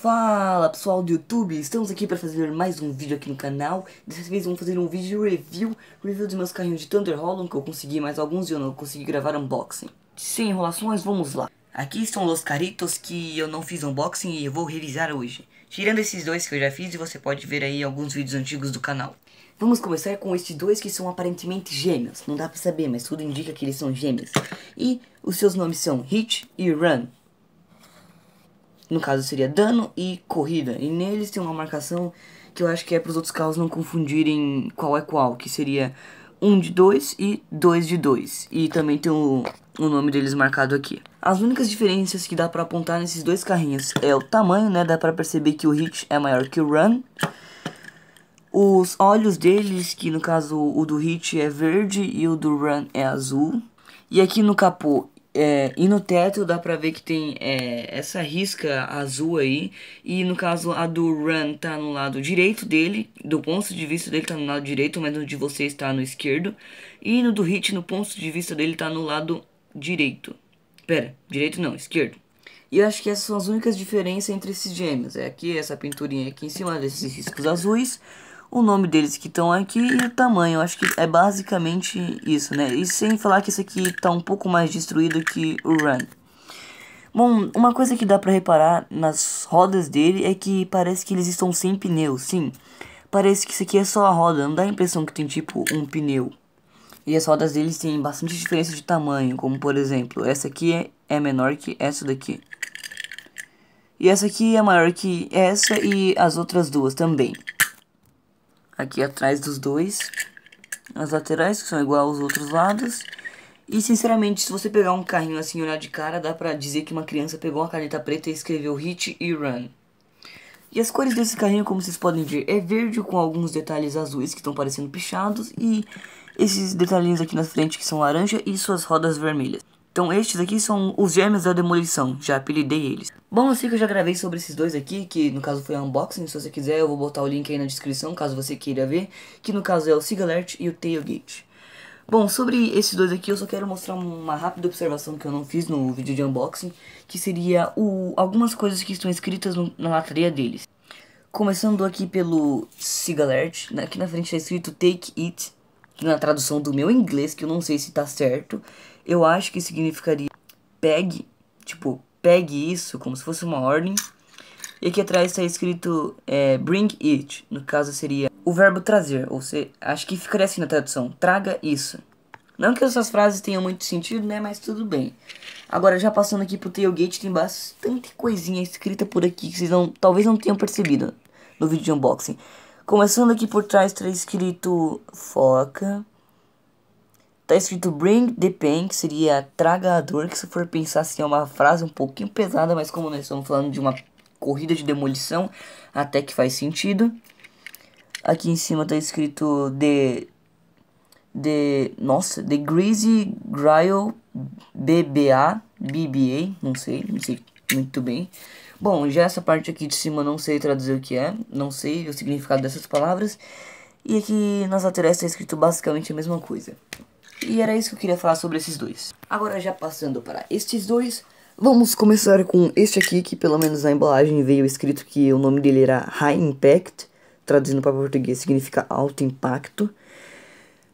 Fala pessoal do YouTube, estamos aqui para fazer mais um vídeo aqui no canal Dessa vez vamos fazer um vídeo review Review dos meus carrinhos de Thunder Hollow Que eu consegui mais alguns e eu não consegui gravar unboxing Sem enrolações, vamos lá Aqui estão os caritos que eu não fiz unboxing e eu vou revisar hoje Tirando esses dois que eu já fiz e você pode ver aí alguns vídeos antigos do canal Vamos começar com estes dois que são aparentemente gêmeos Não dá pra saber, mas tudo indica que eles são gêmeos E os seus nomes são Hit e Run no caso seria dano e corrida. E neles tem uma marcação que eu acho que é para os outros carros não confundirem qual é qual, que seria 1 um de 2 e 2 de 2. E também tem o, o nome deles marcado aqui. As únicas diferenças que dá para apontar nesses dois carrinhos é o tamanho, né? Dá para perceber que o Hit é maior que o Run. Os olhos deles, que no caso o do Hit é verde e o do Run é azul. E aqui no capô é, e no teto dá pra ver que tem é, essa risca azul aí. E no caso a do Run tá no lado direito dele. Do ponto de vista dele tá no lado direito, mas no de você está no esquerdo. E no do Hit, no ponto de vista dele, tá no lado direito. Pera, direito não, esquerdo. E acho que essas são as únicas diferenças entre esses gêmeos. É aqui, essa pinturinha aqui em cima desses riscos azuis o nome deles que estão aqui e o tamanho. Acho que é basicamente isso, né? E sem falar que esse aqui tá um pouco mais destruído que o Run. Bom, uma coisa que dá pra reparar nas rodas dele é que parece que eles estão sem pneu, sim. Parece que isso aqui é só a roda, não dá a impressão que tem tipo um pneu. E as rodas deles têm bastante diferença de tamanho, como por exemplo, essa aqui é, é menor que essa daqui. E essa aqui é maior que essa e as outras duas também aqui atrás dos dois. As laterais, que são igual aos outros lados. E, sinceramente, se você pegar um carrinho assim e olhar de cara, dá pra dizer que uma criança pegou uma caneta preta e escreveu Hit e Run. E as cores desse carrinho, como vocês podem ver, é verde com alguns detalhes azuis que estão parecendo pichados. E esses detalhinhos aqui na frente que são laranja e suas rodas vermelhas. Então estes aqui são os gêmeos da demolição, já apelidei eles. Bom, eu sei que eu já gravei sobre esses dois aqui, que no caso foi um unboxing, se você quiser eu vou botar o link aí na descrição, caso você queira ver, que no caso é o Sigalert e o Tailgate. Bom, sobre esses dois aqui, eu só quero mostrar uma rápida observação que eu não fiz no vídeo de unboxing, que seria o, algumas coisas que estão escritas no, na lataria deles. Começando aqui pelo Sigalert, né, aqui na frente está escrito Take It, que na tradução do meu inglês, que eu não sei se tá certo, eu acho que significaria pegue, tipo, pegue isso, como se fosse uma ordem. E aqui atrás está escrito é, bring it, no caso seria o verbo trazer, ou seja, acho que ficaria assim na tradução, traga isso. Não que essas frases tenham muito sentido, né, mas tudo bem. Agora, já passando aqui pro tailgate, tem bastante coisinha escrita por aqui que vocês não, talvez não tenham percebido no vídeo de unboxing. Começando aqui por trás, tá escrito foca. Tá escrito bring the pain, que seria tragador, que se for pensar assim é uma frase um pouquinho pesada, mas como nós estamos falando de uma corrida de demolição, até que faz sentido. Aqui em cima tá escrito the The. Nossa, The Greasy grail BBA. BBA, não sei, não sei muito bem. Bom, já essa parte aqui de cima não sei traduzir o que é, não sei o significado dessas palavras. E aqui nas laterais está escrito basicamente a mesma coisa. E era isso que eu queria falar sobre esses dois. Agora já passando para estes dois, vamos começar com este aqui, que pelo menos na embalagem veio escrito que o nome dele era High Impact, traduzindo para português significa alto impacto.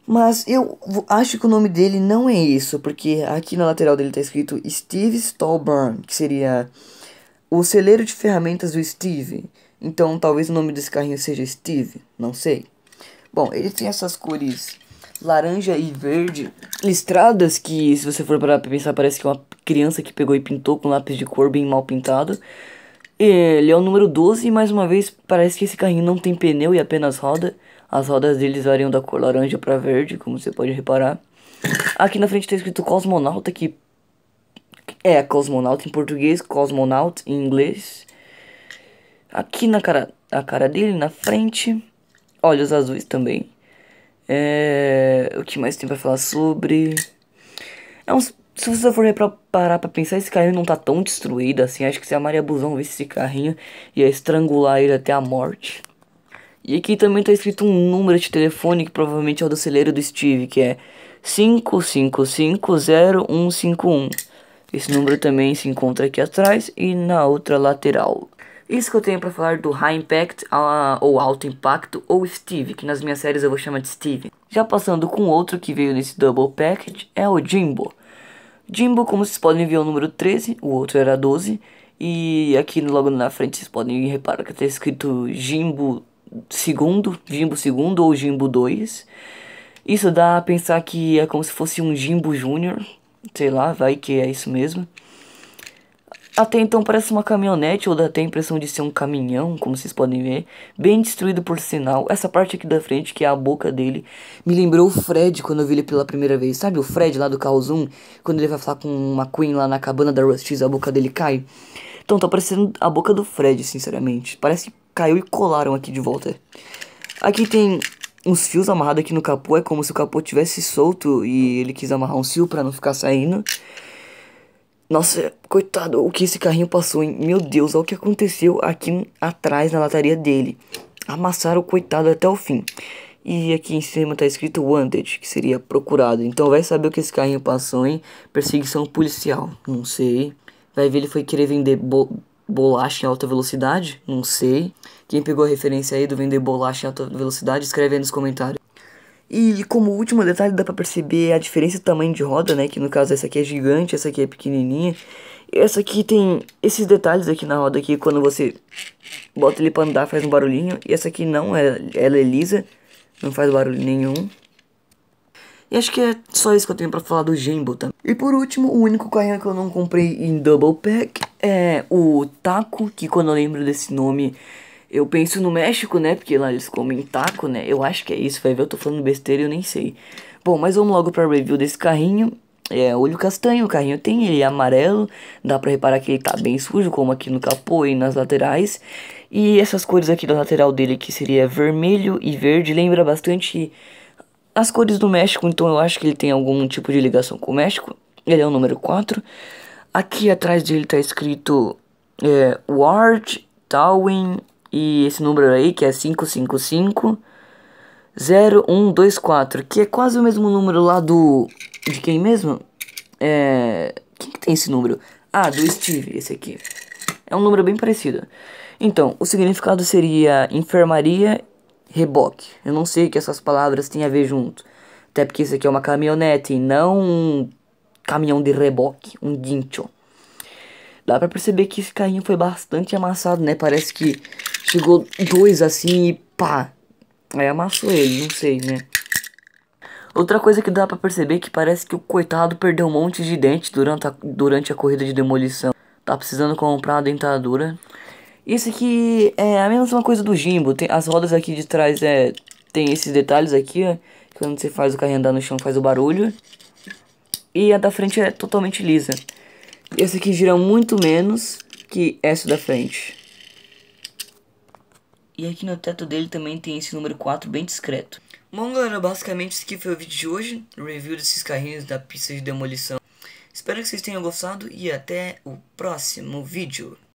Mas eu acho que o nome dele não é isso, porque aqui na lateral dele está escrito Steve Stallburn, que seria o celeiro de ferramentas do Steve. Então talvez o nome desse carrinho seja Steve, não sei. Bom, ele tem essas cores laranja e verde listradas que se você for para pensar parece que é uma criança que pegou e pintou com lápis de cor bem mal pintado. Ele é o número 12 e mais uma vez parece que esse carrinho não tem pneu e apenas roda. As rodas deles variam da cor laranja para verde, como você pode reparar. Aqui na frente está escrito Cosmonauta, que é, cosmonauta em português, cosmonaut em inglês. Aqui na cara, a cara dele, na frente. Olhos azuis também. É, o que mais tem pra falar sobre? É um, se você for parar pra pensar, esse carrinho não tá tão destruído assim. Acho que se a Maria Busão visse esse carrinho, ia estrangular ele até a morte. E aqui também tá escrito um número de telefone que provavelmente é o do celeiro do Steve, que é 555051. Esse número também se encontra aqui atrás e na outra lateral. Isso que eu tenho para falar do High Impact a, ou Alto Impacto ou Steve, que nas minhas séries eu vou chamar de Steve. Já passando com outro que veio nesse Double Package é o Jimbo. Jimbo, como vocês podem ver, é o número 13, o outro era 12. E aqui logo na frente vocês podem reparar que está escrito Jimbo segundo, Jimbo segundo ou Jimbo 2. Isso dá a pensar que é como se fosse um Jimbo Júnior, sei lá, vai que é isso mesmo. Até então parece uma caminhonete, ou dá até a impressão de ser um caminhão, como vocês podem ver. Bem destruído por sinal. Essa parte aqui da frente, que é a boca dele, me lembrou o Fred quando eu vi ele pela primeira vez. Sabe o Fred lá do Carros 1? Quando ele vai falar com uma Queen lá na cabana da Rusty's, a boca dele cai. Então tá parecendo a boca do Fred, sinceramente. Parece que caiu e colaram aqui de volta. Aqui tem uns fios amarrados aqui no capô. É como se o capô tivesse solto e ele quis amarrar um fio para não ficar saindo. Nossa, coitado, o que esse carrinho passou, hein? Meu Deus, olha o que aconteceu aqui atrás na lataria dele. Amassaram o coitado até o fim. E aqui em cima tá escrito Wanted, que seria procurado. Então vai saber o que esse carrinho passou, hein? Perseguição policial, não sei. Vai ver, ele foi querer vender bolacha em alta velocidade? Não sei. Quem pegou a referência aí do vender bolacha em alta velocidade, escreve aí nos comentários. E como último detalhe dá pra perceber a diferença do tamanho de roda, né? Que no caso essa aqui é gigante, essa aqui é pequenininha. Essa aqui tem esses detalhes aqui na roda aqui, quando você bota ele pra andar faz um barulhinho. E essa aqui não, ela, é, ela é lisa, não faz barulho nenhum. E acho que é só isso que eu tenho pra falar do Jimbo, também. E por último, o único carrinho que eu não comprei em Double Pack é, o taco, que quando eu lembro desse nome, eu penso no México, né? Porque lá eles comem taco, né? Eu acho que é isso, vai ver, eu tô falando besteira eu nem sei. Bom, mas vamos logo pra review desse carrinho. É, olho castanho, o carrinho tem, ele é amarelo, dá pra reparar que ele tá bem sujo, como aqui no capô e nas laterais. E essas cores aqui da lateral dele, que seria vermelho e verde, lembra bastante as cores do México, então eu acho que ele tem algum tipo de ligação com o México. Ele é o número 4. Aqui atrás dele tá escrito é, Ward, Tawin e esse número aí que é 555 0124, que é quase o mesmo número lá do. De quem mesmo? É. Quem que tem esse número? Ah, do Steve, esse aqui. É um número bem parecido. Então, o significado seria enfermaria, reboque. Eu não sei o que essas palavras têm a ver junto. Até porque isso aqui é uma caminhonete e não um caminhão de reboque, um guincho. Dá pra perceber que esse carrinho foi bastante amassado, né? Parece que chegou dois assim e pá. Aí amassou ele, não sei, né? Outra coisa que dá pra perceber é que parece que o coitado perdeu um monte de dente durante a, durante a corrida de demolição. Tá precisando comprar a dentadura. Isso aqui é a mesma coisa do Jimbo. Tem, as rodas aqui de trás é, tem esses detalhes aqui, ó. Quando você faz o carrinho andar no chão faz o barulho e a da frente é totalmente lisa. Esse aqui gira muito menos que essa da frente. E aqui no teto dele também tem esse número 4 bem discreto. Bom galera, basicamente esse aqui foi o vídeo de hoje, review desses carrinhos da pista de demolição. Espero que vocês tenham gostado e até o próximo vídeo.